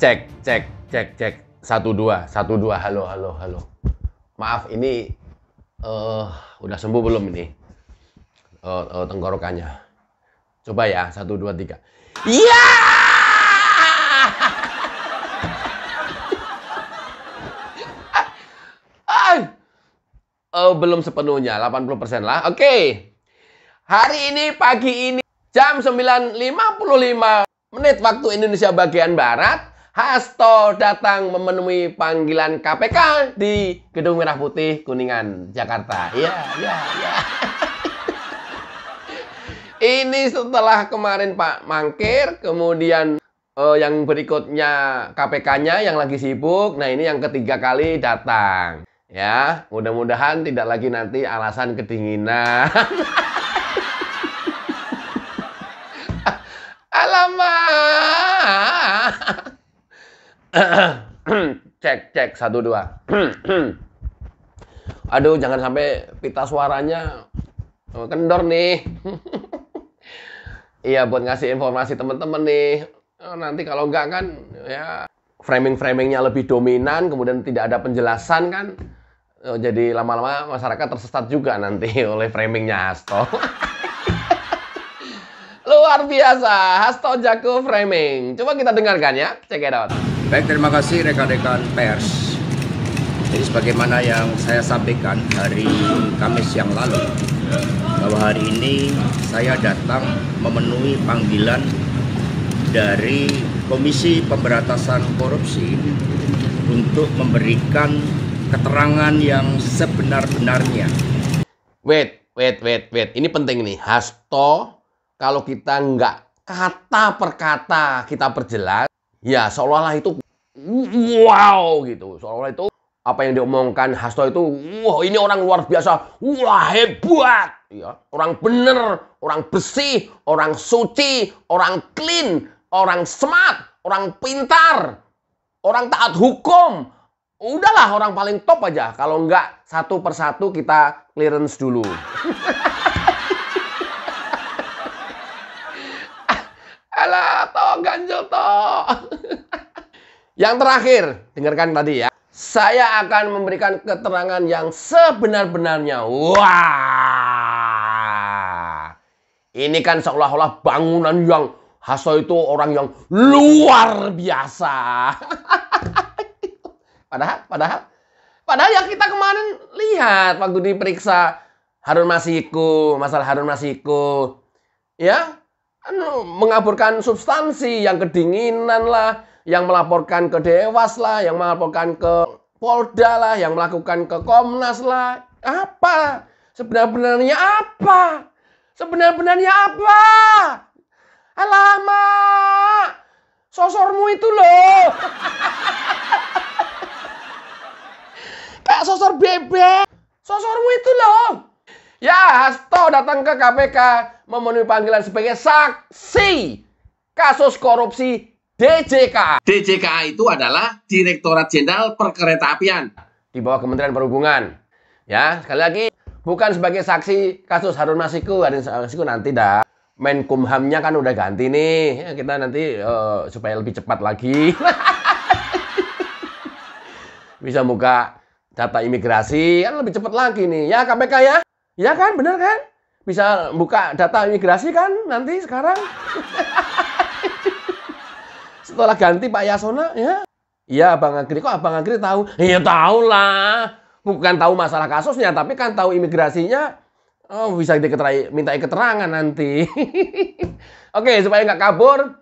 cek cek cek cek satu dua satu dua halo halo halo maaf ini uh, udah sembuh belum ini uh, uh, tenggorokannya coba ya satu dua tiga iya uh, belum sepenuhnya 80% lah oke okay. hari ini pagi ini jam 9.55 menit waktu Indonesia bagian Barat Hasto datang memenuhi panggilan KPK di Gedung Merah Putih Kuningan, Jakarta. Iya, iya, iya. Ini setelah kemarin Pak mangkir, kemudian uh, yang berikutnya KPK-nya yang lagi sibuk. Nah, ini yang ketiga kali datang. Ya, mudah-mudahan tidak lagi nanti alasan kedinginan. Alamak. cek cek satu dua aduh jangan sampai pita suaranya oh, kendor nih iya buat ngasih informasi teman-teman nih oh, nanti kalau enggak kan ya framing framingnya lebih dominan kemudian tidak ada penjelasan kan oh, jadi lama-lama masyarakat tersesat juga nanti oleh framingnya Hasto luar biasa Hasto Jaku framing coba kita dengarkan ya check it out Baik, terima kasih rekan-rekan pers. Jadi sebagaimana yang saya sampaikan hari Kamis yang lalu, bahwa hari ini saya datang memenuhi panggilan dari Komisi Pemberantasan Korupsi untuk memberikan keterangan yang sebenar-benarnya. Wait, wait, wait, wait. Ini penting nih. Hasto, kalau kita nggak kata per kata kita perjelas, Ya, seolah-olah itu wow gitu. Seolah-olah itu apa yang diomongkan Hasto itu, wow, ini orang luar biasa, wah hebat, ya, orang bener, orang bersih, orang suci, orang clean, orang smart, orang pintar, orang taat hukum. Udahlah orang paling top aja. Kalau enggak satu persatu kita clearance dulu. Alah, toh ganjel toh. Yang terakhir, dengarkan tadi ya. Saya akan memberikan keterangan yang sebenar-benarnya. Wah. Ini kan seolah-olah bangunan yang haso itu orang yang luar biasa. padahal, padahal, padahal yang kita kemarin lihat waktu diperiksa Harun Masiku, masalah Harun Masiku, ya, anu, mengaburkan substansi yang kedinginan lah, yang melaporkan ke Dewas lah, yang melaporkan ke Polda lah, yang melakukan ke Komnas lah. Apa? sebenarnya apa? sebenarnya apa? Alamak! Sosormu itu loh! kayak sosor bebek! Sosormu itu loh! Ya, Hasto datang ke KPK memenuhi panggilan sebagai saksi kasus korupsi DJKA. DJKA itu adalah Direktorat Jenderal Perkeretaapian di bawah Kementerian Perhubungan. Ya, sekali lagi bukan sebagai saksi kasus Harun Masiku, Harun Masiku nanti dah. Menkumhamnya kan udah ganti nih. Ya, kita nanti uh, supaya lebih cepat lagi. Bisa buka data imigrasi, kan lebih cepat lagi nih. Ya KPK ya. Ya kan, bener kan? Bisa buka data imigrasi kan nanti sekarang. Setelah ganti Pak Yasona, ya. Iya, Abang Agri. Kok Abang Agri tahu? Iya, tahu lah. Bukan tahu masalah kasusnya, tapi kan tahu imigrasinya. Oh, bisa diketerai, minta keterangan nanti. Oke, supaya nggak kabur,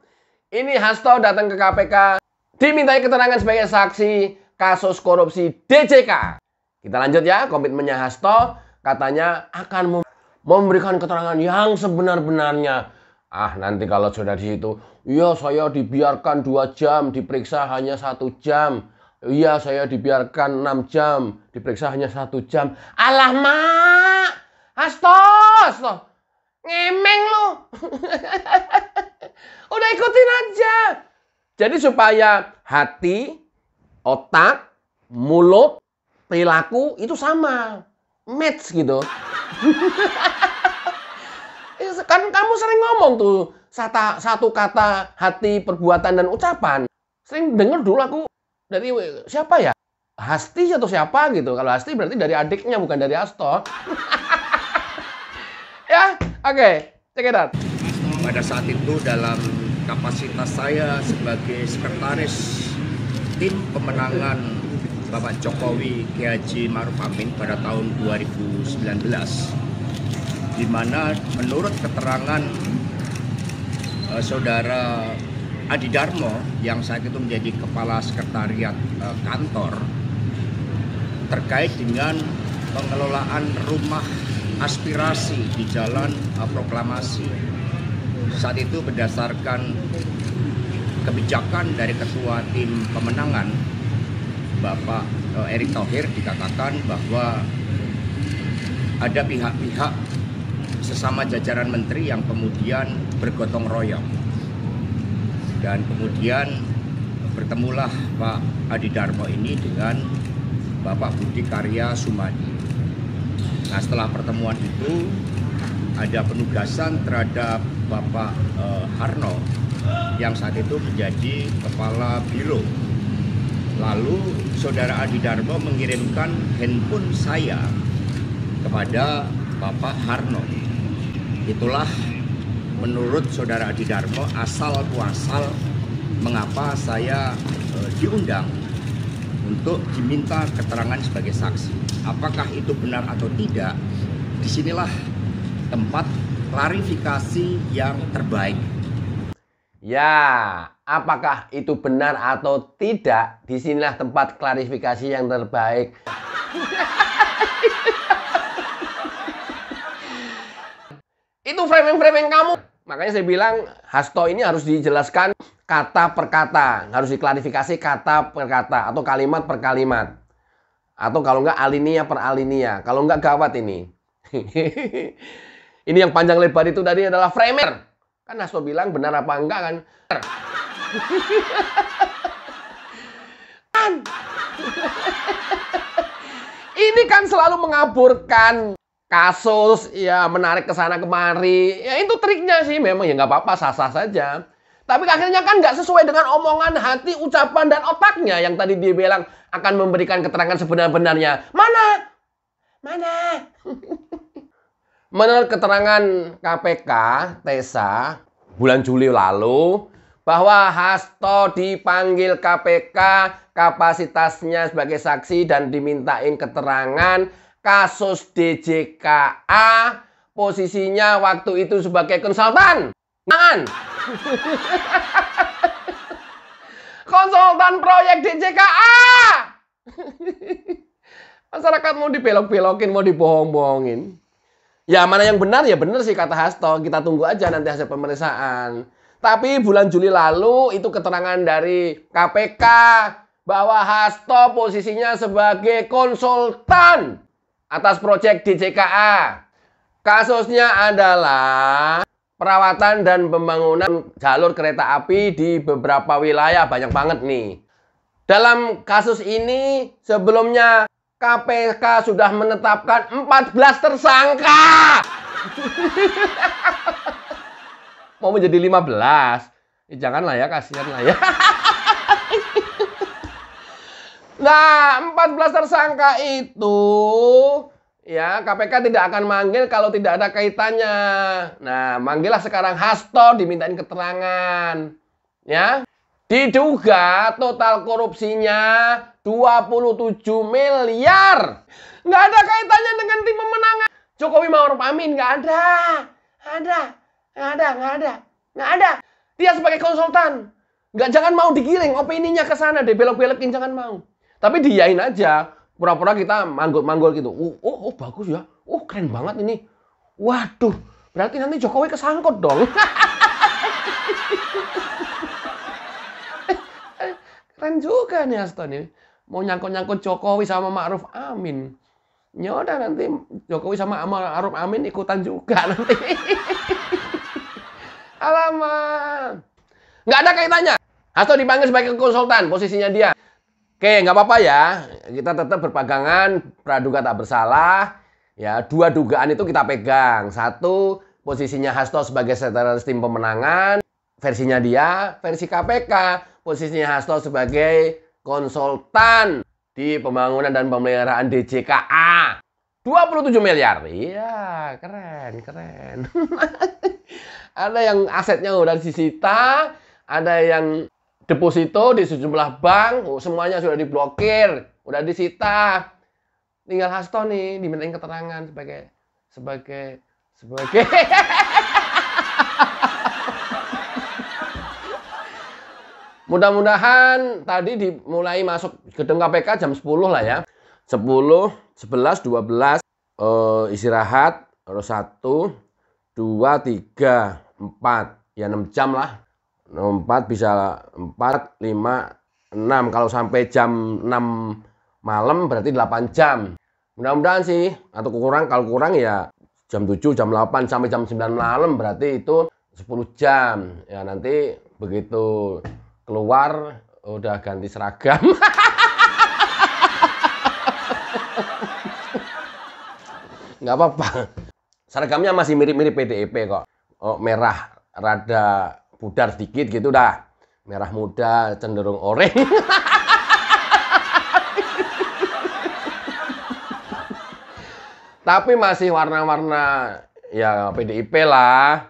ini Hasto datang ke KPK dimintai keterangan sebagai saksi kasus korupsi DJK. Kita lanjut ya, komitmennya Hasto katanya akan memberikan keterangan yang sebenar-benarnya Ah, nanti kalau sudah di situ, iya saya dibiarkan dua jam, diperiksa hanya satu jam. Iya, saya dibiarkan enam jam, diperiksa hanya satu jam. Alah, mak! Astos! Ngemeng lu! Udah ikutin aja. Jadi supaya hati, otak, mulut, perilaku itu sama. Match gitu. kan kamu sering ngomong tuh satu, satu kata hati perbuatan dan ucapan sering denger dulu aku dari siapa ya Hasti atau siapa gitu kalau Hasti berarti dari adiknya bukan dari Asto ya oke okay. check it out pada saat itu dalam kapasitas saya sebagai sekretaris tim pemenangan Bapak Jokowi Kiai Haji Maruf Amin pada tahun 2019 di mana menurut keterangan uh, saudara Adi Darmo yang saat itu menjadi kepala sekretariat uh, kantor terkait dengan pengelolaan rumah aspirasi di Jalan uh, Proklamasi. Saat itu berdasarkan kebijakan dari ketua tim pemenangan Bapak Erick Thohir dikatakan bahwa ada pihak-pihak sesama jajaran menteri yang kemudian bergotong royong. Dan kemudian bertemulah Pak Adi Darmo ini dengan Bapak Budi Karya Sumadi. Nah setelah pertemuan itu ada penugasan terhadap Bapak eh, Harno yang saat itu menjadi Kepala Biro. Lalu Saudara Adi Darmo mengirimkan handphone saya kepada Bapak Harno. Itulah menurut Saudara Adi Darmo asal kuasal mengapa saya e, diundang untuk diminta keterangan sebagai saksi. Apakah itu benar atau tidak? Disinilah tempat klarifikasi yang terbaik. Ya, apakah itu benar atau tidak? Disinilah tempat klarifikasi yang terbaik. Itu framing-framing kamu. Makanya saya bilang hasto ini harus dijelaskan kata per kata, harus diklarifikasi kata per kata atau kalimat per kalimat. Atau kalau enggak alinia per alinea, kalau enggak gawat ini. ini yang panjang lebar itu tadi adalah framer. Kan Hasto bilang benar apa enggak kan. kan. ini kan selalu mengaburkan kasus ya menarik ke sana kemari ya itu triknya sih memang ya nggak apa-apa sah-sah saja tapi akhirnya kan nggak sesuai dengan omongan hati ucapan dan otaknya yang tadi dia bilang akan memberikan keterangan sebenar-benarnya mana mana menurut keterangan KPK Tesa bulan Juli lalu bahwa Hasto dipanggil KPK kapasitasnya sebagai saksi dan dimintain keterangan kasus DJKA posisinya waktu itu sebagai konsultan. Nahan. konsultan proyek DJKA. Masyarakat mau dibelok-belokin, mau dibohong-bohongin. Ya mana yang benar ya benar sih kata Hasto. Kita tunggu aja nanti hasil pemeriksaan. Tapi bulan Juli lalu itu keterangan dari KPK bahwa Hasto posisinya sebagai konsultan atas proyek DCKA. Kasusnya adalah perawatan dan pembangunan jalur kereta api di beberapa wilayah banyak banget nih. Dalam kasus ini sebelumnya KPK sudah menetapkan 14 tersangka. Mau menjadi 15. Eh, janganlah ya, kasihan lah ya. Nah, 14 tersangka itu ya KPK tidak akan manggil kalau tidak ada kaitannya. Nah, manggillah sekarang Hasto dimintain keterangan. Ya. Diduga total korupsinya 27 miliar. Nggak ada kaitannya dengan tim pemenangan. Jokowi Ma'ruf Amin nggak ada. Ada. Nggak ada, nggak ada. Nggak ada. Dia sebagai konsultan. Nggak jangan mau digiling opininya ke sana, dibelok-belokin jangan mau. Tapi diyain aja, pura-pura kita manggul-manggul gitu. Oh, oh, oh, bagus ya. Oh, keren banget ini. Waduh, berarti nanti Jokowi kesangkut dong. keren juga nih Aston ini. Mau nyangkut-nyangkut Jokowi sama Ma'ruf Amin. Yaudah nanti Jokowi sama Ma'ruf Amin ikutan juga nanti. Alamak. Nggak ada kaitannya. Aston dipanggil sebagai konsultan posisinya dia. Oke, nggak apa-apa ya. Kita tetap berpegangan praduga tak bersalah. Ya, dua dugaan itu kita pegang. Satu, posisinya Hasto sebagai sekretaris tim pemenangan, versinya dia, versi KPK, posisinya Hasto sebagai konsultan di pembangunan dan pemeliharaan DJKA. 27 miliar. Iya, keren, keren. ada yang asetnya udah disita, ada yang deposito di sejumlah bank, oh, semuanya sudah diblokir, udah disita. Tinggal Hasto nih dimintain keterangan sebagai sebagai sebagai Mudah-mudahan tadi dimulai masuk gedung KPK jam 10 lah ya. 10, 11, 12, uh, istirahat, terus 1, 2, 3, 4, ya 6 jam lah. 4 bisa 4, 5, 6. Kalau sampai jam 6 malam berarti 8 jam. Mudah-mudahan sih, atau kurang, kalau kurang ya jam 7, jam 8, sampai jam 9 malam berarti itu 10 jam. Ya nanti begitu keluar udah ganti seragam. Nggak apa-apa. Seragamnya masih mirip-mirip PDIP kok. Oh, merah, rada pudar sedikit gitu dah merah muda cenderung orange. tapi masih warna-warna ya PDIP lah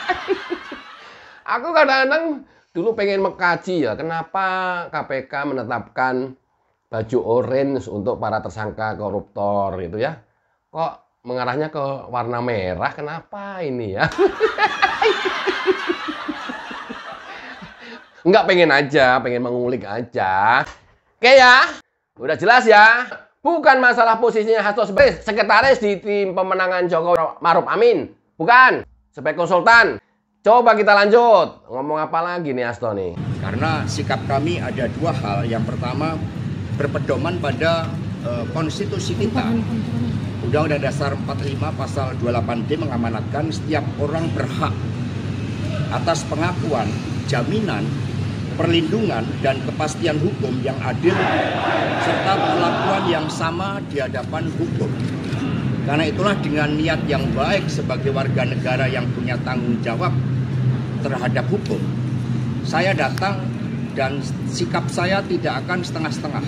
aku kadang-kadang dulu pengen mengkaji ya kenapa KPK menetapkan baju orange untuk para tersangka koruptor gitu ya kok mengarahnya ke warna merah. Kenapa ini ya? Enggak pengen aja, pengen mengulik aja. Oke ya, udah jelas ya. Bukan masalah posisinya Hasto sebagai sekretaris di tim pemenangan Jokowi Maruf Amin. Bukan, sebagai konsultan. Coba kita lanjut. Ngomong apa lagi nih Hasto nih? Karena sikap kami ada dua hal. Yang pertama, berpedoman pada uh, konstitusi kita Undang-Undang Dasar 45 pasal 28D mengamanatkan setiap orang berhak atas pengakuan, jaminan, perlindungan dan kepastian hukum yang adil serta perlakuan yang sama di hadapan hukum. Karena itulah dengan niat yang baik sebagai warga negara yang punya tanggung jawab terhadap hukum, saya datang dan sikap saya tidak akan setengah-setengah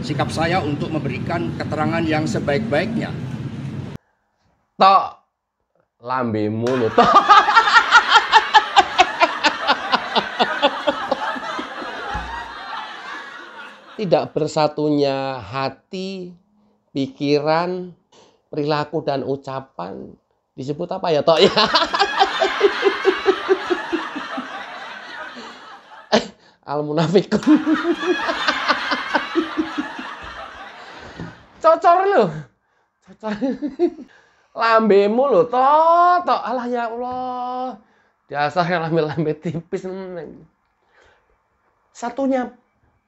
sikap saya untuk memberikan keterangan yang sebaik-baiknya. Tok lambe mulut. Tidak bersatunya hati, pikiran, perilaku dan ucapan disebut apa ya, Tok ya? Eh, Al munafikun. cocor lo, cocor lambemu to, to alah ya Allah dasar yang lambe-lambe tipis satunya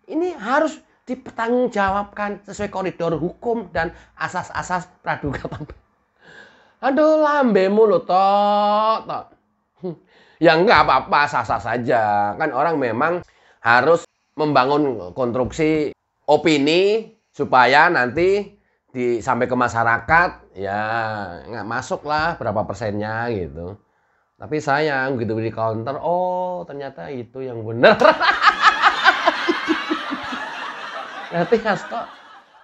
ini harus dipertanggungjawabkan sesuai koridor hukum dan asas-asas praduga aduh lambemu lo to, to, hmm. ya enggak apa-apa sah-sah saja kan orang memang harus membangun konstruksi opini supaya nanti di, sampai ke masyarakat ya nggak masuk lah berapa persennya gitu tapi sayang gitu di counter oh ternyata itu yang bener nanti Hasto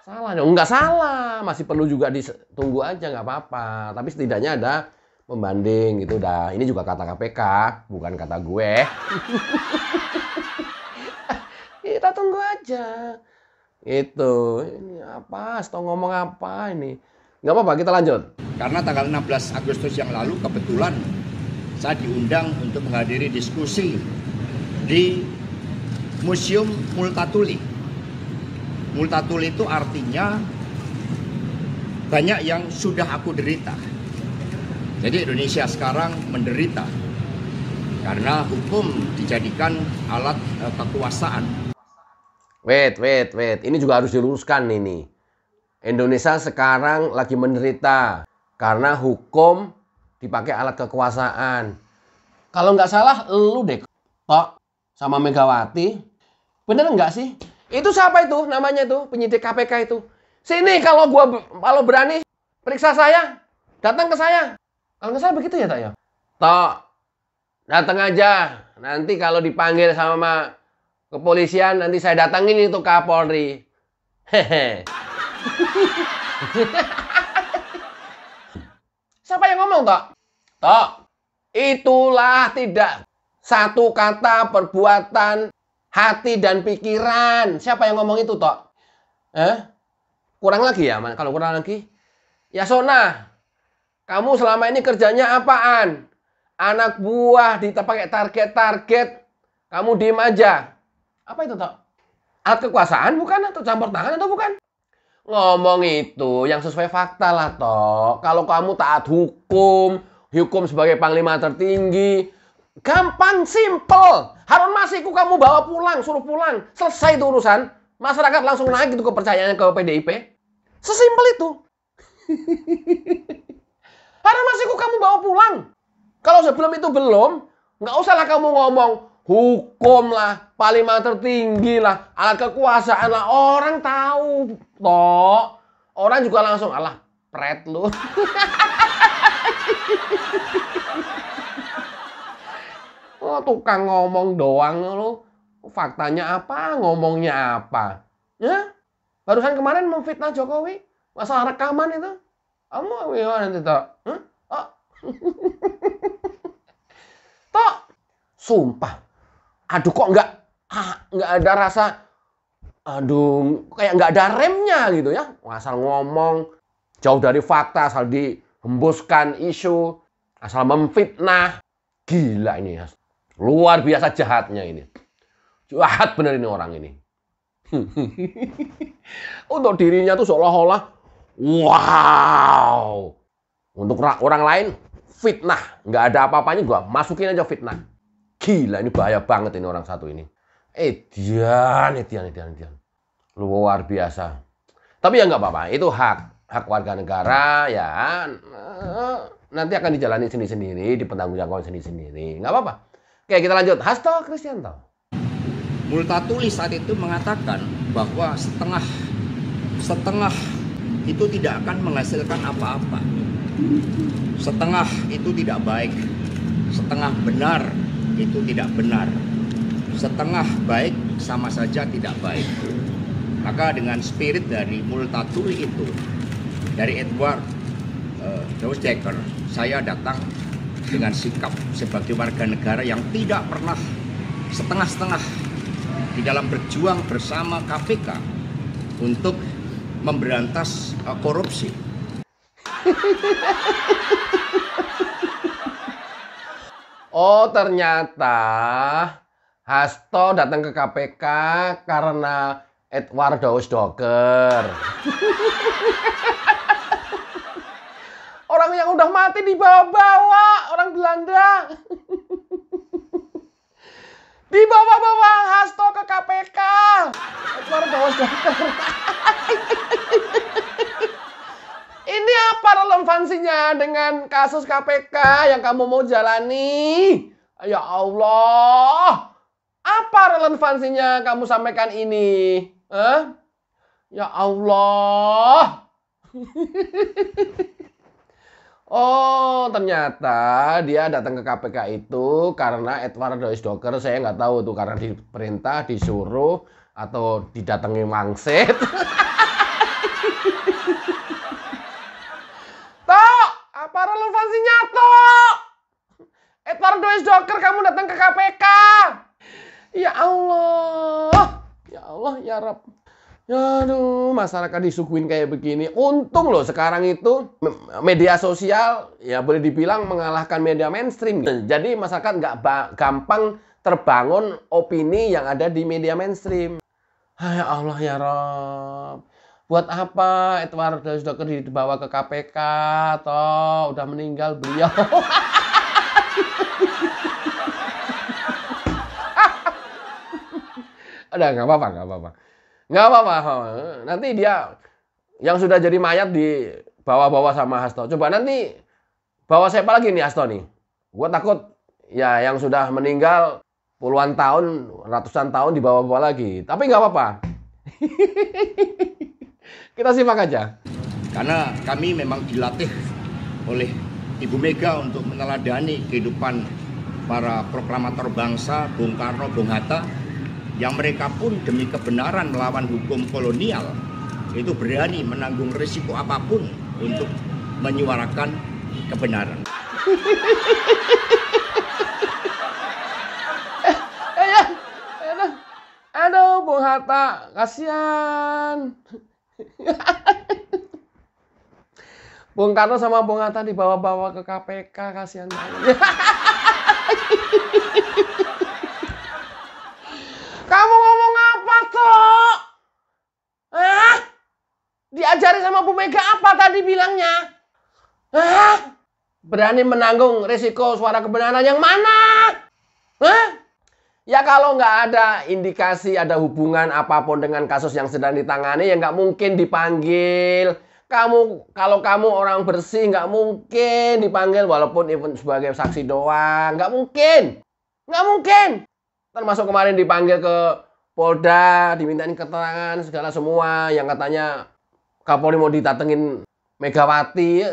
salah dong nggak salah masih perlu juga ditunggu aja nggak apa-apa tapi setidaknya ada pembanding gitu dah ini juga kata KPK bukan kata gue kita tunggu aja itu ini apa? Setengah ngomong apa ini? Nggak apa-apa, kita lanjut. Karena tanggal 16 Agustus yang lalu kebetulan saya diundang untuk menghadiri diskusi di Museum Multatuli. Multatuli itu artinya banyak yang sudah aku derita. Jadi Indonesia sekarang menderita karena hukum dijadikan alat eh, kekuasaan Wait, wait, wait. Ini juga harus diluruskan ini. Indonesia sekarang lagi menderita karena hukum dipakai alat kekuasaan. Kalau nggak salah, lu deh, Tok, sama Megawati. Bener nggak sih? Itu siapa itu namanya itu, penyidik KPK itu? Sini kalau gua kalau berani, periksa saya. Datang ke saya. Kalau nggak salah begitu ya, Tok ya? Tok, datang aja. Nanti kalau dipanggil sama kepolisian nanti saya datangin itu Kapolri. Hehe. Siapa yang ngomong, Tok? Tok, itulah tidak satu kata perbuatan hati dan pikiran. Siapa yang ngomong itu, Tok? Eh? Kurang lagi ya, Man? Kalau kurang lagi, ya Sona, kamu selama ini kerjanya apaan? Anak buah di pakai target-target, kamu diem aja. Apa itu tok? Alat kekuasaan bukan atau campur tangan atau bukan? Ngomong itu yang sesuai fakta lah tok. Kalau kamu taat hukum, hukum sebagai panglima tertinggi, gampang simple. Harun Masiku kamu bawa pulang, suruh pulang, selesai itu urusan. Masyarakat langsung naik itu kepercayaannya ke PDIP. Sesimpel itu. Harun Masiku kamu bawa pulang. Kalau sebelum itu belum, nggak usahlah kamu ngomong hukum lah, paling tertinggi lah, alat kekuasaan lah. Orang tahu, toh. Orang juga langsung, alah, pret lu. oh, tukang ngomong doang lo, Faktanya apa, ngomongnya apa. Ya? Barusan kemarin memfitnah Jokowi. Masalah rekaman itu. Kamu gimana itu, toh? Hmm? Oh. toh, sumpah aduh kok nggak ah, nggak ada rasa aduh kayak nggak ada remnya gitu ya asal ngomong jauh dari fakta asal dihembuskan isu asal memfitnah gila ini ya luar biasa jahatnya ini jahat bener ini orang ini untuk dirinya tuh seolah-olah wow untuk orang lain fitnah nggak ada apa-apanya gua masukin aja fitnah Gila, ini bahaya banget ini orang satu ini. Edian, eh, edian, eh, edian, eh, edian. Luar biasa. Tapi ya nggak apa-apa, itu hak. Hak warga negara, ya nanti akan dijalani sendiri-sendiri, dipertanggungjawabkan sendiri-sendiri. Nggak apa-apa. Oke, kita lanjut. Hasto Kristianto. Multatuli saat itu mengatakan bahwa setengah setengah itu tidak akan menghasilkan apa-apa. Setengah itu tidak baik, setengah benar itu tidak benar. Setengah baik sama saja tidak baik. Maka dengan spirit dari Multatuli itu, dari Edward uh, Decker, saya datang dengan sikap sebagai warga negara yang tidak pernah setengah-setengah di dalam berjuang bersama KPK untuk memberantas eh, korupsi. Oh, ternyata Hasto datang ke KPK karena Edward Doker. orang yang udah mati dibawa-bawa, orang Belanda. dibawa-bawa Hasto ke KPK. Edward Doker. Ini apa relevansinya dengan kasus KPK yang kamu mau jalani? Ya Allah. Apa relevansinya kamu sampaikan ini? Eh? Ya Allah. Oh, ternyata dia datang ke KPK itu karena Edward Dois Docker, saya nggak tahu tuh karena diperintah, disuruh, atau didatangi mangset. relevansi nyata. Edwardo S. Docker kamu datang ke KPK. Ya Allah. Ya Allah ya Rob. Ya aduh, masyarakat disuguhin kayak begini. Untung loh sekarang itu media sosial ya boleh dibilang mengalahkan media mainstream. Jadi masyarakat nggak gampang terbangun opini yang ada di media mainstream. Ah, ya Allah ya Rob buat apa Edward kerja dibawa ke KPK atau udah meninggal beliau ada nggak apa-apa nggak apa-apa nggak apa-apa nanti dia yang sudah jadi mayat di bawa-bawa sama Hasto coba nanti bawa siapa lagi nih Hasto nih gue takut ya yang sudah meninggal puluhan tahun ratusan tahun dibawa-bawa lagi tapi nggak apa-apa Kita simak aja. Karena kami memang dilatih oleh Ibu Mega untuk meneladani kehidupan para proklamator bangsa, Bung Karno, Bung Hatta, yang mereka pun demi kebenaran melawan hukum kolonial itu berani menanggung risiko apapun untuk menyuarakan kebenaran. Eh Aduh, Bung Hatta, eh, Bung Karno sama Bung Hatta dibawa-bawa ke KPK, kasihan banget. Kamu ngomong apa tuh? Hah? Diajari sama Bu Mega apa tadi bilangnya? Hah? Berani menanggung risiko suara kebenaran yang mana? Hah? Ya kalau nggak ada indikasi ada hubungan apapun dengan kasus yang sedang ditangani ya nggak mungkin dipanggil. Kamu kalau kamu orang bersih nggak mungkin dipanggil walaupun even sebagai saksi doang nggak mungkin, nggak mungkin. Termasuk kemarin dipanggil ke Polda dimintain keterangan segala semua yang katanya Kapolri mau ditatengin Megawati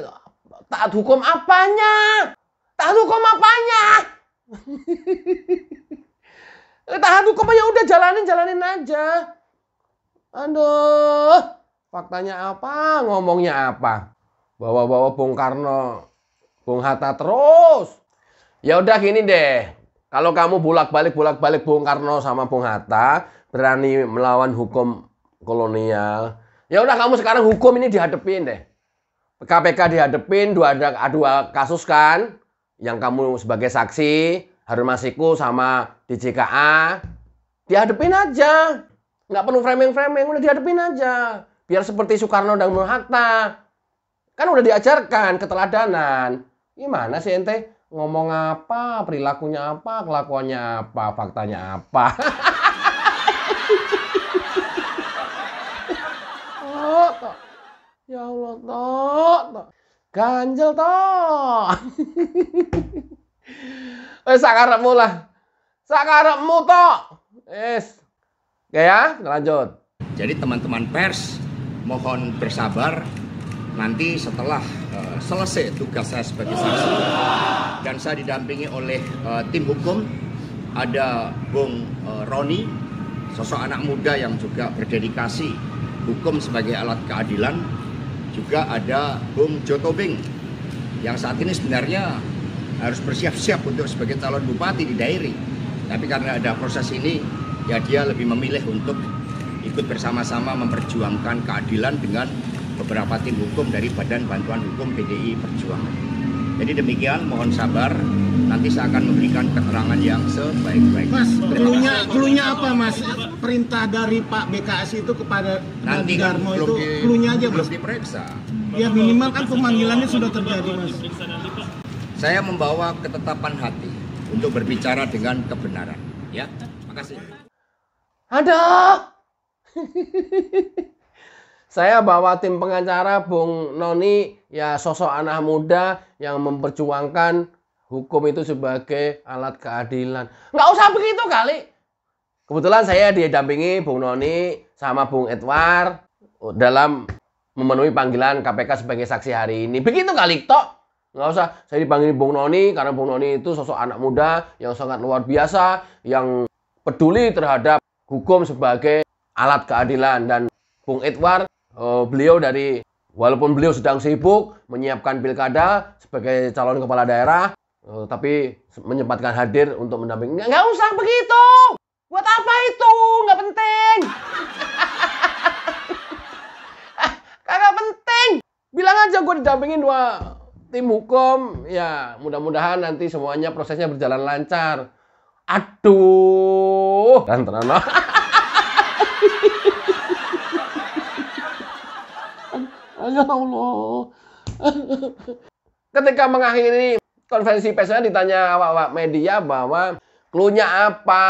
taat hukum apanya? Taat hukum apanya? Eh, Tahan hukum ya udah jalanin jalanin aja. Aduh, faktanya apa, ngomongnya apa? Bawa-bawa Bung Karno, Bung Hatta terus. Ya udah gini deh. Kalau kamu bolak-balik bolak-balik Bung Karno sama Bung Hatta, berani melawan hukum kolonial. Ya udah kamu sekarang hukum ini dihadepin deh. KPK dihadepin dua ada dua kasus kan yang kamu sebagai saksi Harun Masiku sama DJKA dihadepin aja nggak perlu framing-framing udah dihadepin aja biar seperti Soekarno dan Bung Hatta kan udah diajarkan keteladanan gimana sih ente ngomong apa perilakunya apa kelakuannya apa faktanya apa oh, ya Allah toh, toh. ganjel toh Wis eh, sak mula. lah. Sak karepmu Yes. Oke ya, lanjut. Jadi teman-teman pers mohon bersabar nanti setelah uh, selesai tugas saya sebagai saksi dan saya didampingi oleh uh, tim hukum ada Bung uh, Roni sosok anak muda yang juga berdedikasi hukum sebagai alat keadilan juga ada Bung Jotobing yang saat ini sebenarnya harus bersiap-siap untuk sebagai calon bupati di daerah. Tapi karena ada proses ini, ya dia lebih memilih untuk ikut bersama-sama memperjuangkan keadilan dengan beberapa tim hukum dari Badan Bantuan Hukum PDI Perjuangan. Jadi demikian, mohon sabar. Nanti saya akan memberikan keterangan yang sebaik-baik. Mas, klunya, klunya apa, Mas? Perintah dari Pak BKS itu kepada Nanti Darmo itu klunya aja, Mas. Belum diperiksa. Ya minimal kan pemanggilannya sudah terjadi, Mas. Saya membawa ketetapan hati untuk berbicara dengan kebenaran. Ya, terima kasih. Ada. Saya bawa tim pengacara Bung Noni ya sosok anak muda yang memperjuangkan hukum itu sebagai alat keadilan. Nggak usah begitu kali. Kebetulan saya didampingi Bung Noni sama Bung Edward dalam memenuhi panggilan KPK sebagai saksi hari ini. Begitu kali tok. Nggak usah, saya dipanggil Bung Noni karena Bung Noni itu sosok anak muda yang sangat luar biasa, yang peduli terhadap hukum sebagai alat keadilan. Dan Bung Edward, eh, beliau dari, walaupun beliau sedang sibuk menyiapkan pilkada sebagai calon kepala daerah, eh, tapi menyempatkan hadir untuk mendampingi. Nggak usah begitu! Buat apa itu? Nggak penting! Kagak penting! Bilang aja gue didampingin dua tim hukum ya mudah-mudahan nanti semuanya prosesnya berjalan lancar aduh dan tenang ya Allah ketika mengakhiri konferensi persnya ditanya awak-awak media bahwa klunya apa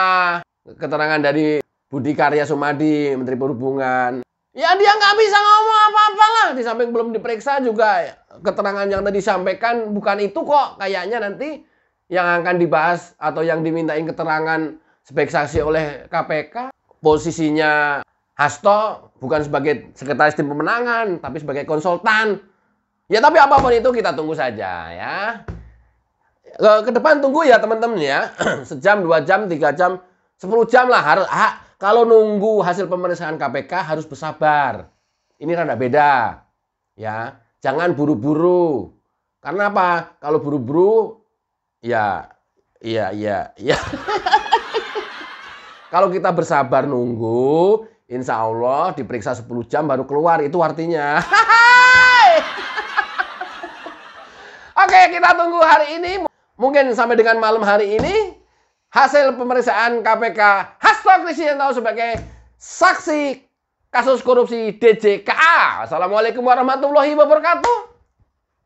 keterangan dari Budi Karya Sumadi Menteri Perhubungan Ya dia nggak bisa ngomong apa-apa lah. Di samping belum diperiksa juga ya, keterangan yang tadi disampaikan bukan itu kok. Kayaknya nanti yang akan dibahas atau yang dimintain keterangan sebagai saksi oleh KPK posisinya Hasto bukan sebagai sekretaris tim pemenangan tapi sebagai konsultan. Ya tapi apapun itu kita tunggu saja ya. Ke, depan tunggu ya teman-teman ya. Sejam, dua jam, tiga jam, sepuluh jam lah harus kalau nunggu hasil pemeriksaan KPK harus bersabar. Ini rada beda. Ya, jangan buru-buru. Karena apa? Kalau buru-buru ya ya ya ya. Kalau kita bersabar nunggu, insya Allah diperiksa 10 jam baru keluar. Itu artinya. Oke, kita tunggu hari ini. Mungkin sampai dengan malam hari ini hasil pemeriksaan KPK Hasto Kristianto sebagai saksi kasus korupsi DJKA. Assalamualaikum warahmatullahi wabarakatuh.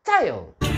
Cayo.